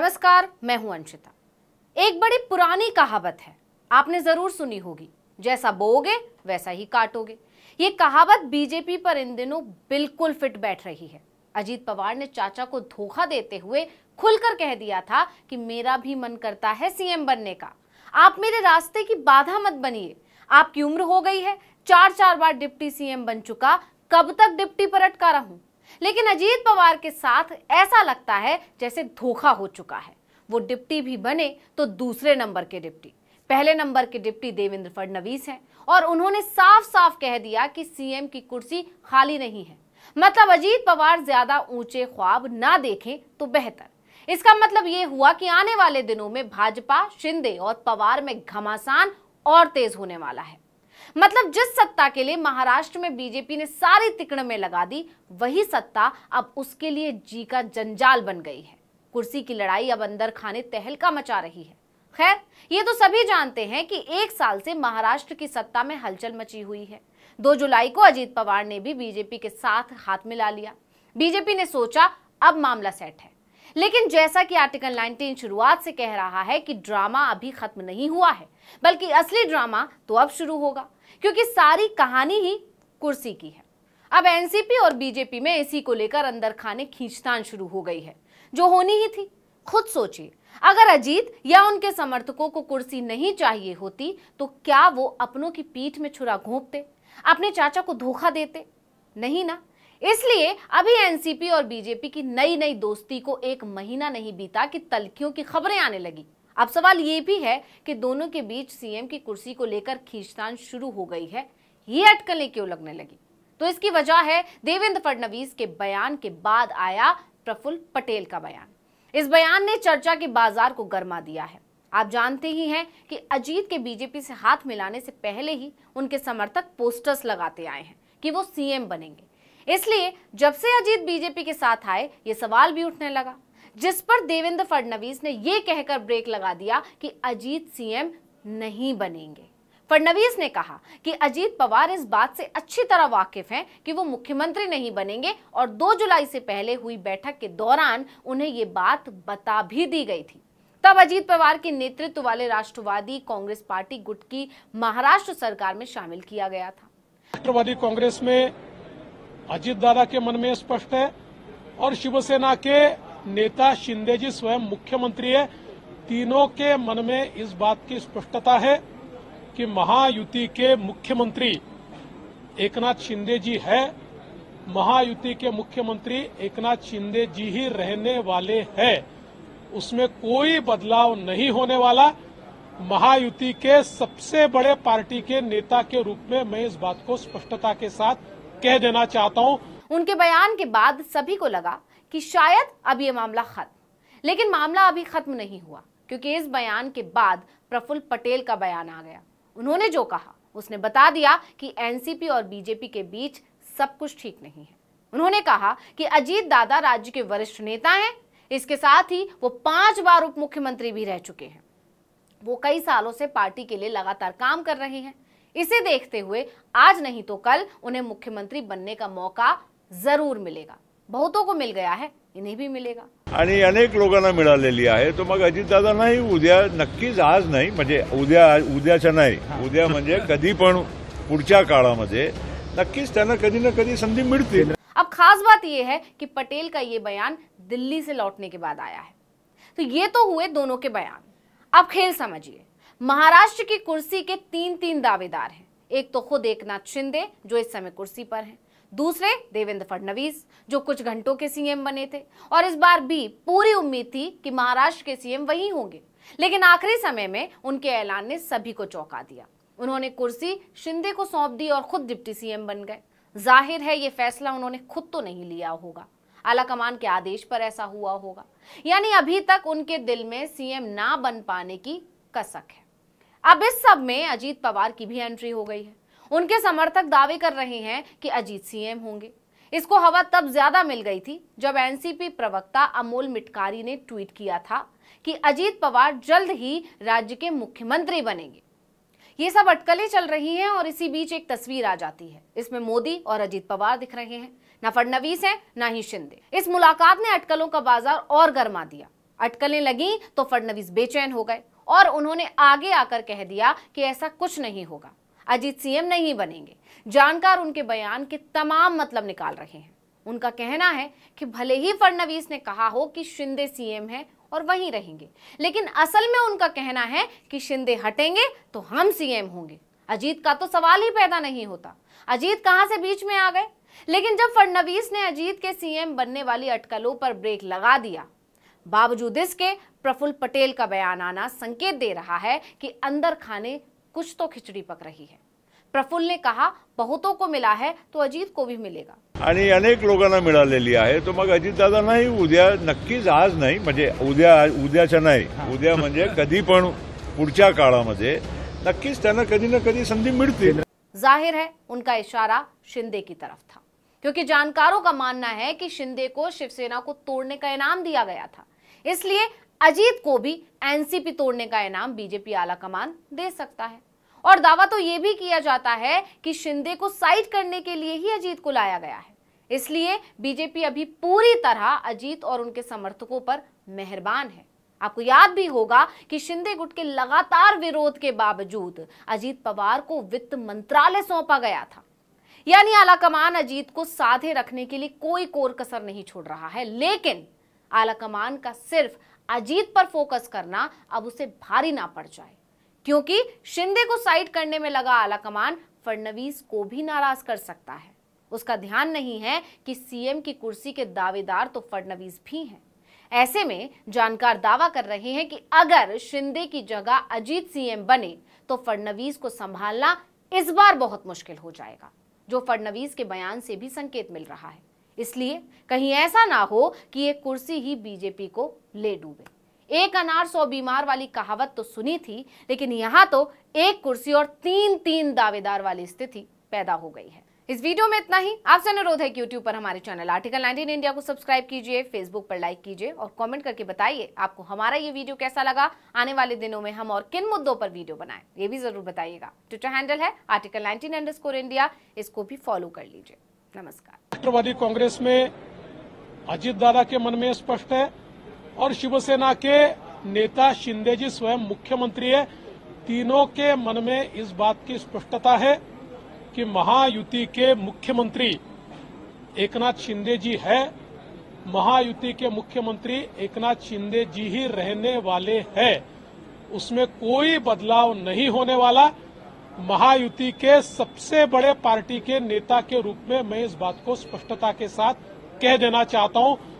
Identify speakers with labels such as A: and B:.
A: नमस्कार मैं हूं अंशिता एक बड़ी पुरानी कहावत है आपने जरूर सुनी होगी जैसा बोगे वैसा ही काटोगे ये कहावत बीजेपी पर इन दिनों बिल्कुल फिट बैठ रही है अजीत पवार ने चाचा को धोखा देते हुए खुलकर कह दिया था कि मेरा भी मन करता है सीएम बनने का आप मेरे रास्ते की बाधा मत बनिए आपकी उम्र हो गई है चार चार बार डिप्टी सीएम बन चुका कब तक डिप्टी पर अटका रहूं लेकिन अजीत पवार के साथ ऐसा लगता है जैसे धोखा हो चुका है वो डिप्टी भी बने तो दूसरे नंबर के डिप्टी पहले नंबर के डिप्टी देवेंद्र फडणवीस हैं और उन्होंने साफ साफ कह दिया कि सीएम की कुर्सी खाली नहीं है मतलब अजीत पवार ज्यादा ऊंचे ख्वाब ना देखें तो बेहतर इसका मतलब ये हुआ कि आने वाले दिनों में भाजपा शिंदे और पवार में घमासान और तेज होने वाला है मतलब जिस सत्ता के लिए महाराष्ट्र में बीजेपी ने सारी तिकड़ में लगा दी वही सत्ता अब उसके लिए जी का जंजाल बन गई है कुर्सी की लड़ाई अब अंदर खाने तहलका मचा रही है खैर ये तो सभी जानते हैं कि एक साल से महाराष्ट्र की सत्ता में हलचल मची हुई है दो जुलाई को अजीत पवार ने भी बीजेपी के साथ हाथ मिला लिया बीजेपी ने सोचा अब मामला सेट है लेकिन जैसा कि आर्टिकल 19 शुरुआत से कह रहा है कि ड्रामा अभी खत्म नहीं हुआ है बल्कि असली ड्रामा तो अब शुरू होगा क्योंकि सारी कहानी ही कुर्सी की है अब एनसीपी और बीजेपी में इसी को लेकर अंदर खाने खींचतान शुरू हो गई है जो होनी ही थी खुद सोचिए अगर अजीत या उनके समर्थकों को कुर्सी नहीं चाहिए होती तो क्या वो अपनों की पीठ में छुरा घोंपते अपने चाचा को धोखा देते नहीं ना इसलिए अभी एनसीपी और बीजेपी की नई नई दोस्ती को एक महीना नहीं बीता कि तलखियों की खबरें आने लगी अब सवाल ये भी है कि दोनों के बीच सीएम की कुर्सी को लेकर खींचतान शुरू हो गई है ये अटकलें क्यों लगने लगी तो इसकी वजह है देवेंद्र फडणवीस के बयान के बाद आया प्रफुल्ल पटेल का बयान इस बयान ने चर्चा के बाजार को गर्मा दिया है आप जानते ही हैं कि अजीत के बीजेपी से हाथ मिलाने से पहले ही उनके समर्थक पोस्टर्स लगाते आए हैं कि वो सीएम बनेंगे इसलिए जब से अजीत बीजेपी के साथ आए ये सवाल भी उठने लगा जिस पर देवेंद्र फडणवीस ने यह कहकर ब्रेक लगा दिया कि अजीत सीएम नहीं बनेंगे फडणवीस ने कहा कि अजीत पवार इस बात से अच्छी तरह वाकिफ हैं कि वो मुख्यमंत्री नहीं बनेंगे और 2 जुलाई से पहले हुई बैठक के दौरान उन्हें ये बात बता भी दी गई थी तब अजीत पवार के नेतृत्व वाले राष्ट्रवादी कांग्रेस पार्टी गुट की महाराष्ट्र सरकार में शामिल किया गया था
B: राष्ट्रवादी कांग्रेस में अजीत दादा के मन में स्पष्ट है और शिवसेना के नेता शिंदे जी स्वयं मुख्यमंत्री है तीनों के मन में इस बात की स्पष्टता है कि महायुति के मुख्यमंत्री एकनाथ शिंदे जी है महायुति के मुख्यमंत्री एकनाथ शिंदे जी ही रहने वाले हैं उसमें कोई बदलाव नहीं होने वाला महायुति के सबसे बड़े पार्टी के नेता के रूप में मैं इस बात को स्पष्टता के साथ कह देना चाहता हूँ
A: उनके बयान के बाद सभी को लगा कि शायद अब ये मामला खत्म लेकिन मामला अभी खत्म नहीं हुआ क्योंकि इस बयान के बाद प्रफुल्ल पटेल का बयान आ गया उन्होंने जो कहा उसने बता दिया कि एनसीपी और बीजेपी के बीच सब कुछ ठीक नहीं है उन्होंने कहा कि अजीत दादा राज्य के वरिष्ठ नेता हैं इसके साथ ही वो पांच बार उप मुख्यमंत्री भी रह चुके हैं वो कई सालों से पार्टी के लिए लगातार काम कर रहे हैं इसे देखते हुए आज नहीं तो कल उन्हें मुख्यमंत्री बनने का मौका जरूर मिलेगा बहुतों को मिल गया है इन्हें भी मिलेगा
B: आणि अनेक लोकांना आहे तो मग दादा नाही उद्या नक्कीच आज नाही म्हणजे उद्या उद्याच्या नाही उद्या म्हणजे कधी पण पुढच्या काळामध्ये नक्कीच त्यांना कधी ना कधी संधी मिळते
A: अब खास बात यह है कि पटेल का ये बयान दिल्ली से लौटने के बाद आया है तो ये तो हुए दोनों के बयान अब खेल समझिए महाराष्ट्र की कुर्सी के तीन तीन दावेदार हैं एक तो खुद एक नाथ शिंदे जो इस समय कुर्सी पर हैं दूसरे देवेंद्र फडणवीस जो कुछ घंटों के सीएम बने थे और इस बार भी पूरी उम्मीद थी कि महाराष्ट्र के सीएम वही होंगे लेकिन आखिरी समय में उनके ऐलान ने सभी को चौंका दिया उन्होंने कुर्सी शिंदे को सौंप दी और खुद डिप्टी सीएम बन गए जाहिर है ये फैसला उन्होंने खुद तो नहीं लिया होगा आला कमान के आदेश पर ऐसा हुआ होगा यानी अभी तक उनके दिल में सीएम ना बन पाने की कसक है अब इस सब में अजीत पवार की भी एंट्री हो गई है उनके समर्थक दावे कर रहे हैं कि अजीत सीएम होंगे इसको हवा तब ज्यादा मिल गई थी जब एनसीपी प्रवक्ता अमोल मिटकारी ने ट्वीट किया था कि अजीत पवार जल्द ही राज्य के मुख्यमंत्री बनेंगे ये सब अटकलें चल रही हैं और इसी बीच एक तस्वीर आ जाती है इसमें मोदी और अजीत पवार दिख रहे हैं ना फडनवीस है ना ही शिंदे इस मुलाकात ने अटकलों का बाजार और गर्मा दिया अटकलें लगी तो फडनवीस बेचैन हो गए और उन्होंने आगे आकर कह दिया कि ऐसा कुछ नहीं होगा अजीत सीएम नहीं बनेंगे जानकार उनके बयान के तमाम मतलब निकाल रहे हैं उनका कहना है कि भले ही फडणवीस ने कहा हो कि शिंदे सीएम है और वहीं रहेंगे लेकिन असल में उनका कहना है कि शिंदे हटेंगे तो हम सीएम होंगे अजीत का तो सवाल ही पैदा नहीं होता अजीत कहां से बीच में आ गए लेकिन जब फडणवीस ने अजीत के सीएम बनने वाली अटकलों पर ब्रेक लगा दिया बावजूद इसके प्रफुल्ल पटेल का बयान आना संकेत दे रहा है कि अंदर खाने कुछ तो खिचड़ी पक रही है प्रफुल्ल ने कहा बहुतों को मिला है तो अजीत को भी मिलेगा
B: अनेक लोग है तो मग अजीत दादा नहीं उद्या नक्की आज नहीं उद्या उद्या उद्या म्हणजे कधी पण कभी काळामध्ये ना कभी संधि मिलती
A: जाहिर है उनका इशारा शिंदे की तरफ था क्योंकि जानकारों का मानना है कि शिंदे को शिवसेना को तोड़ने का इनाम दिया गया था इसलिए अजीत को भी एनसीपी तोड़ने का इनाम बीजेपी आला कमान दे सकता है और दावा तो यह भी किया जाता है कि शिंदे को साइड करने के लिए ही अजीत को लाया गया है इसलिए बीजेपी अभी पूरी तरह अजीत और उनके समर्थकों पर मेहरबान है आपको याद भी होगा कि शिंदे गुट के लगातार विरोध के बावजूद अजीत पवार को वित्त मंत्रालय सौंपा गया था यानी आलाकमान अजीत को साधे रखने के लिए कोई कोर कसर नहीं छोड़ रहा है लेकिन आलाकमान का सिर्फ अजीत पर फोकस करना अब उसे भारी ना पड़ जाए क्योंकि शिंदे को साइड करने में लगा आलाकमान फडनवीस को भी नाराज कर सकता है उसका ध्यान नहीं है कि सीएम की कुर्सी के दावेदार तो फडनवीस भी हैं ऐसे में जानकार दावा कर रहे हैं कि अगर शिंदे की जगह अजीत सीएम बने तो फडनवीस को संभालना इस बार बहुत मुश्किल हो जाएगा जो फडनवीस के बयान से भी संकेत मिल रहा है इसलिए कहीं ऐसा ना हो कि ये कुर्सी ही बीजेपी को ले डूबे एक अनार सौ बीमार वाली कहावत तो सुनी थी लेकिन यहाँ तो एक कुर्सी और तीन तीन दावेदार वाली स्थिति पैदा हो गई है इस वीडियो में इतना ही आपसे अनुरोध है कि यूट्यूब पर हमारे चैनल आर्टिकल 19 इंडिया को सब्सक्राइब कीजिए फेसबुक पर लाइक कीजिए और कमेंट करके बताइए आपको हमारा ये वीडियो कैसा लगा आने वाले दिनों में हम और किन मुद्दों पर वीडियो बनाएं ये भी जरूर बताइएगा ट्विटर तो हैंडल है आर्टिकल 19 इंडिया इसको भी फॉलो कर लीजिए नमस्कार
B: राष्ट्रवादी कांग्रेस में अजीत दादा के मन में स्पष्ट है और शिवसेना के नेता शिंदे जी स्वयं मुख्यमंत्री है तीनों के मन में इस बात की स्पष्टता है कि महायुति के मुख्यमंत्री एकनाथ शिंदे जी है महायुति के मुख्यमंत्री एकनाथ शिंदे जी ही रहने वाले हैं उसमें कोई बदलाव नहीं होने वाला महायुति के सबसे बड़े पार्टी के नेता के रूप में मैं इस बात को स्पष्टता के साथ कह देना चाहता हूं